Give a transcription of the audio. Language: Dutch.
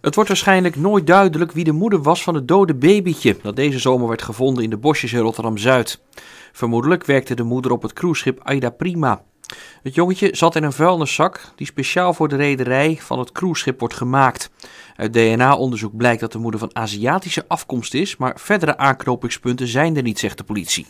Het wordt waarschijnlijk nooit duidelijk wie de moeder was van het dode babytje dat deze zomer werd gevonden in de bosjes in Rotterdam-Zuid. Vermoedelijk werkte de moeder op het cruiseschip Aida Prima. Het jongetje zat in een vuilniszak die speciaal voor de rederij van het cruiseschip wordt gemaakt. Uit DNA-onderzoek blijkt dat de moeder van Aziatische afkomst is, maar verdere aanknopingspunten zijn er niet, zegt de politie.